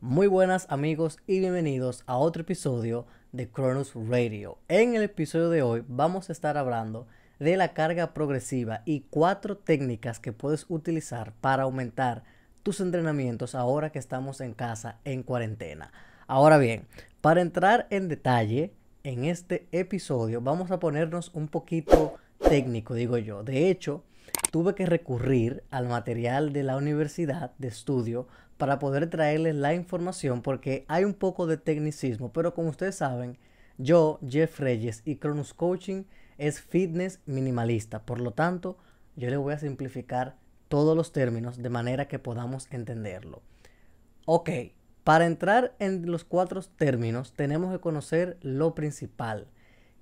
Muy buenas amigos y bienvenidos a otro episodio de Cronus Radio. En el episodio de hoy vamos a estar hablando de la carga progresiva y cuatro técnicas que puedes utilizar para aumentar tus entrenamientos ahora que estamos en casa en cuarentena. Ahora bien, para entrar en detalle en este episodio vamos a ponernos un poquito técnico, digo yo. De hecho, tuve que recurrir al material de la universidad de estudio para poder traerles la información porque hay un poco de tecnicismo, pero como ustedes saben, yo, Jeff Reyes y Cronus Coaching es fitness minimalista, por lo tanto, yo le voy a simplificar todos los términos de manera que podamos entenderlo. Ok, para entrar en los cuatro términos tenemos que conocer lo principal.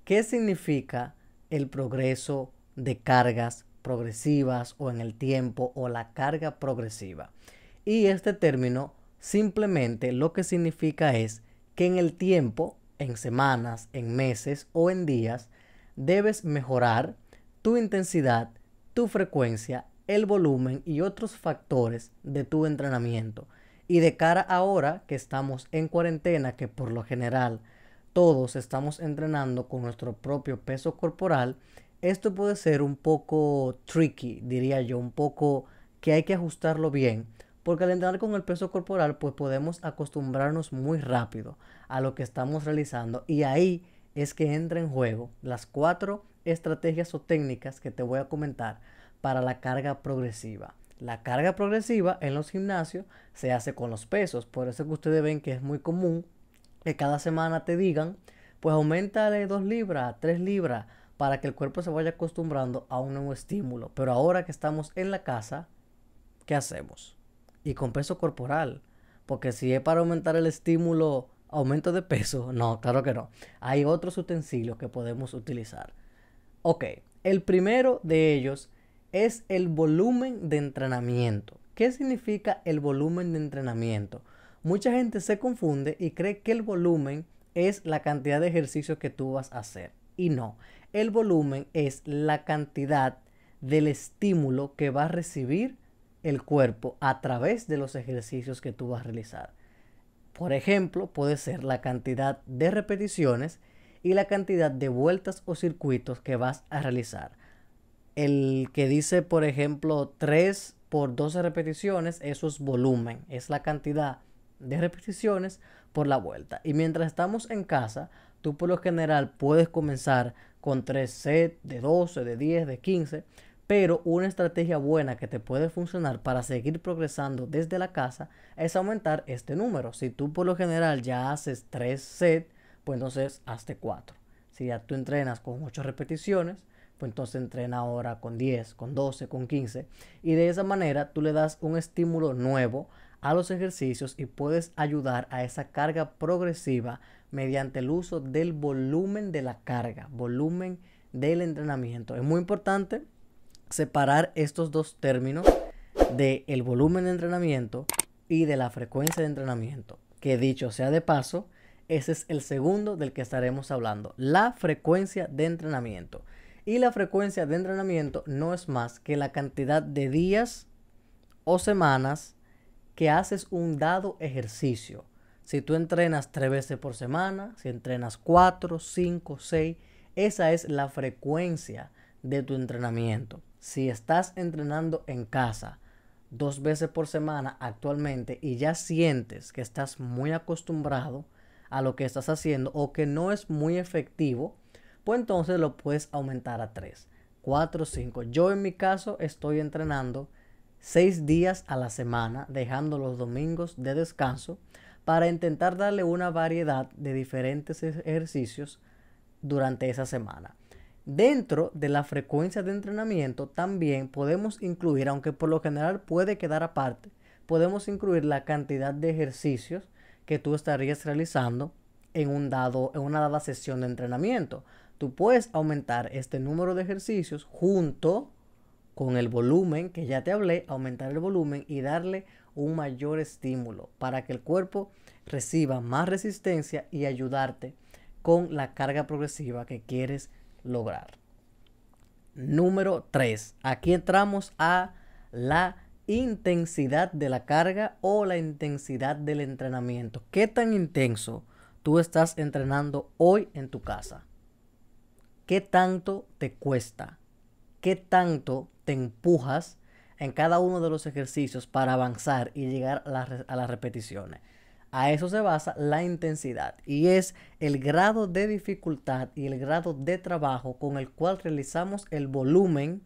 ¿Qué significa el progreso de cargas progresivas o en el tiempo o la carga progresiva. Y este término simplemente lo que significa es que en el tiempo, en semanas, en meses o en días, debes mejorar tu intensidad, tu frecuencia, el volumen y otros factores de tu entrenamiento. Y de cara ahora que estamos en cuarentena, que por lo general todos estamos entrenando con nuestro propio peso corporal, esto puede ser un poco tricky, diría yo, un poco que hay que ajustarlo bien, porque al entrar con el peso corporal, pues podemos acostumbrarnos muy rápido a lo que estamos realizando y ahí es que entra en juego las cuatro estrategias o técnicas que te voy a comentar para la carga progresiva. La carga progresiva en los gimnasios se hace con los pesos, por eso que ustedes ven que es muy común que cada semana te digan, pues de 2 libras, 3 libras, para que el cuerpo se vaya acostumbrando a un nuevo estímulo. Pero ahora que estamos en la casa, ¿qué hacemos? Y con peso corporal, porque si es para aumentar el estímulo, aumento de peso, no, claro que no. Hay otros utensilios que podemos utilizar. Ok, el primero de ellos es el volumen de entrenamiento. ¿Qué significa el volumen de entrenamiento? Mucha gente se confunde y cree que el volumen es la cantidad de ejercicio que tú vas a hacer y no. El volumen es la cantidad del estímulo que va a recibir el cuerpo a través de los ejercicios que tú vas a realizar. Por ejemplo, puede ser la cantidad de repeticiones y la cantidad de vueltas o circuitos que vas a realizar. El que dice, por ejemplo, 3 por 12 repeticiones, eso es volumen, es la cantidad de repeticiones por la vuelta. Y mientras estamos en casa, tú por lo general puedes comenzar con 3 sets de 12, de 10, de 15, pero una estrategia buena que te puede funcionar para seguir progresando desde la casa es aumentar este número. Si tú por lo general ya haces 3 sets, pues entonces hazte 4. Si ya tú entrenas con 8 repeticiones, pues entonces entrena ahora con 10, con 12, con 15. Y de esa manera tú le das un estímulo nuevo a los ejercicios y puedes ayudar a esa carga progresiva mediante el uso del volumen de la carga, volumen del entrenamiento. Es muy importante separar estos dos términos del el volumen de entrenamiento y de la frecuencia de entrenamiento, que dicho sea de paso, ese es el segundo del que estaremos hablando, la frecuencia de entrenamiento. Y la frecuencia de entrenamiento no es más que la cantidad de días o semanas que haces un dado ejercicio. Si tú entrenas tres veces por semana, si entrenas cuatro, cinco, seis, esa es la frecuencia de tu entrenamiento. Si estás entrenando en casa dos veces por semana actualmente y ya sientes que estás muy acostumbrado a lo que estás haciendo o que no es muy efectivo, pues entonces lo puedes aumentar a tres, cuatro, cinco. Yo en mi caso estoy entrenando seis días a la semana, dejando los domingos de descanso para intentar darle una variedad de diferentes e-, ejercicios durante esa semana. Dentro de la frecuencia de entrenamiento también podemos incluir, aunque por lo general puede quedar aparte, podemos incluir la cantidad de ejercicios que tú estarías realizando en, un dado, en una dada sesión de entrenamiento. Tú puedes aumentar este número de ejercicios junto con el volumen que ya te hablé, aumentar el volumen y darle un mayor estímulo para que el cuerpo reciba más resistencia y ayudarte con la carga progresiva que quieres lograr. Número 3. Aquí entramos a la intensidad de la carga o la intensidad del entrenamiento. ¿Qué tan intenso tú estás entrenando hoy en tu casa? ¿Qué tanto te cuesta? ¿Qué tanto te empujas en cada uno de los ejercicios para avanzar y llegar a, las repeticiones. A eso se basa la intensidad y es el grado de dificultad y el grado de trabajo con el cual realizamos el volumen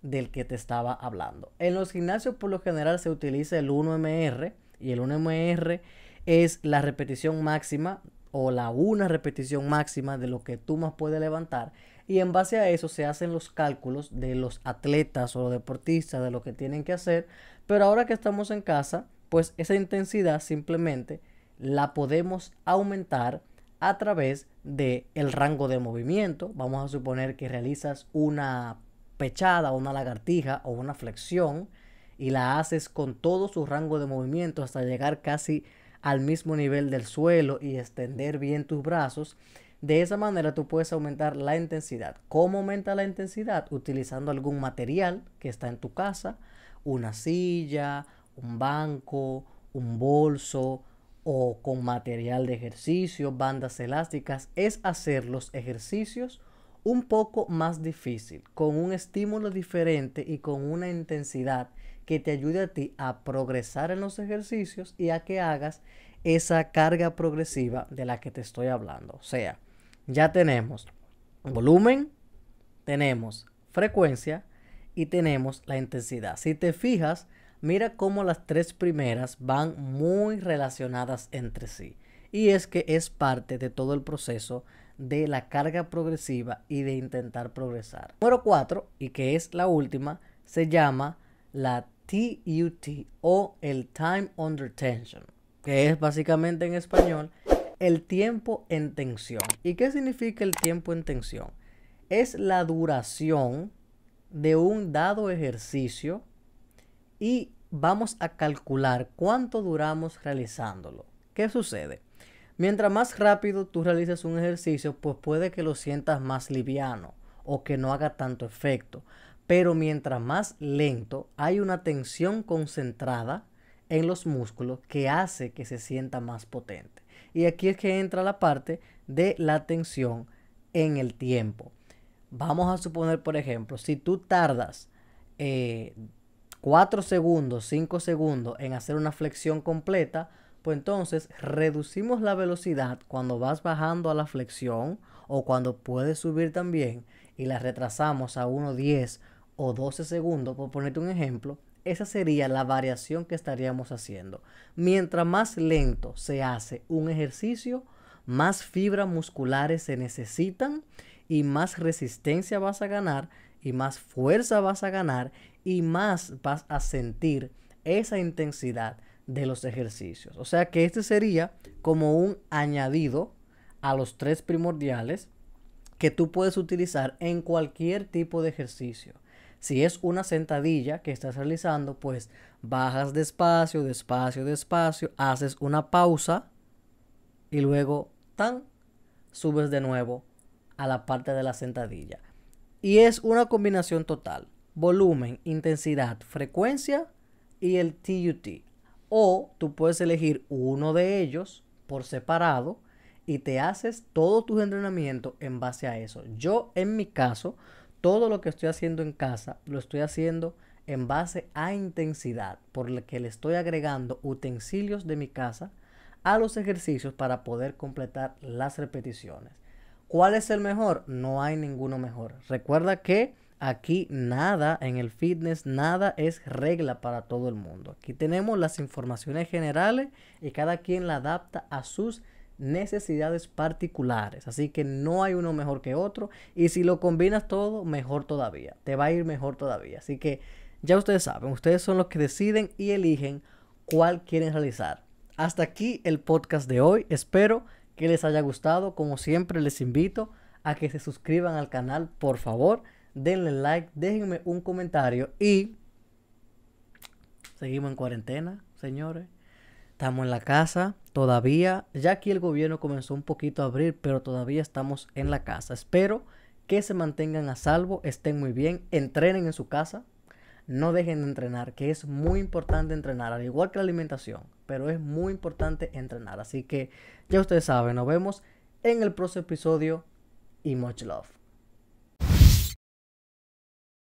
del que te estaba hablando. En los gimnasios por lo general se utiliza el 1MR y el 1MR es la repetición máxima o la una repetición máxima de lo que tú más puedes levantar y en base a eso se hacen los cálculos de los atletas o deportistas, de lo que tienen que hacer. Pero ahora que estamos en casa, pues esa intensidad simplemente la podemos aumentar a través del el rango de movimiento. Vamos a suponer que realizas una pechada, una lagartija o una flexión y la haces con todo su rango de movimiento hasta llegar casi al mismo nivel del suelo y extender bien tus brazos. De esa manera tú puedes aumentar la intensidad. ¿Cómo aumenta la intensidad? Utilizando algún material que está en tu casa, una silla, un banco, un bolso o con material de ejercicio, bandas elásticas, es hacer los ejercicios un poco más difícil, con un estímulo diferente y con una intensidad que te ayude a ti a progresar en los ejercicios y a que hagas esa carga progresiva de la que te estoy hablando. sea, ya tenemos volumen, tenemos frecuencia y tenemos la intensidad. Si te fijas, mira cómo las tres primeras van muy relacionadas entre sí. Y es que es parte de todo el proceso de la carga progresiva y de intentar progresar. Número 4, y que es la última, se llama la TUT o el Time Under Tension, que es básicamente en español el tiempo en tensión. ¿Y qué significa el tiempo en tensión? Es la duración de un dado ejercicio y vamos a calcular cuánto duramos realizándolo. ¿Qué sucede? Mientras más rápido tú realizas un ejercicio, pues puede que lo sientas más liviano o que no haga tanto efecto. Pero mientras más lento, hay una tensión concentrada en los músculos que hace que se sienta más potente. Y aquí es que entra la parte de la tensión en el tiempo. Vamos a suponer, por ejemplo, si tú tardas 4 eh, segundos, 5 segundos en hacer una flexión completa, pues entonces reducimos la velocidad cuando vas bajando a la flexión o cuando puedes subir también y la retrasamos a 10 o 12 segundos, por ponerte un ejemplo, esa sería la variación que estaríamos haciendo. Mientras más lento se hace un ejercicio, más fibras musculares se necesitan y más resistencia vas a ganar y más fuerza vas a ganar y más vas a sentir esa intensidad de los ejercicios. O sea que este sería como un añadido a los tres primordiales que tú puedes utilizar en cualquier tipo de ejercicio. Si es una sentadilla que estás realizando, pues bajas despacio, despacio, despacio, haces una pausa y luego, tan, subes de nuevo a la parte de la sentadilla. Y es una combinación total. Volumen, intensidad, frecuencia y el TUT. O tú puedes elegir uno de ellos por separado y te haces todos tu entrenamiento en base a eso. Yo en mi caso todo lo que estoy haciendo en casa lo estoy haciendo en base a intensidad, por lo que le estoy agregando utensilios de mi casa a los ejercicios para poder completar las repeticiones. ¿Cuál es el mejor? No hay ninguno mejor. Recuerda que aquí nada en el fitness, nada es regla para todo el mundo. Aquí tenemos las informaciones generales y cada quien la adapta a sus necesidades particulares. Así que no hay uno mejor que otro. Y si lo combinas todo, mejor todavía. Te va a ir mejor todavía. Así que ya ustedes saben, ustedes son los que deciden y eligen cuál quieren realizar. Hasta aquí el podcast de hoy. Espero que les haya gustado. Como siempre, les invito a que se suscriban al canal, por favor. Denle like, déjenme un comentario y seguimos en cuarentena, señores. Estamos en la casa todavía. Ya aquí el gobierno comenzó un poquito a abrir, pero todavía estamos en la casa. Espero que se mantengan a salvo, estén muy bien, entrenen en su casa. No dejen de entrenar, que es muy importante entrenar, al igual que la alimentación, pero es muy importante entrenar. Así que ya ustedes saben, nos vemos en el próximo episodio y much love.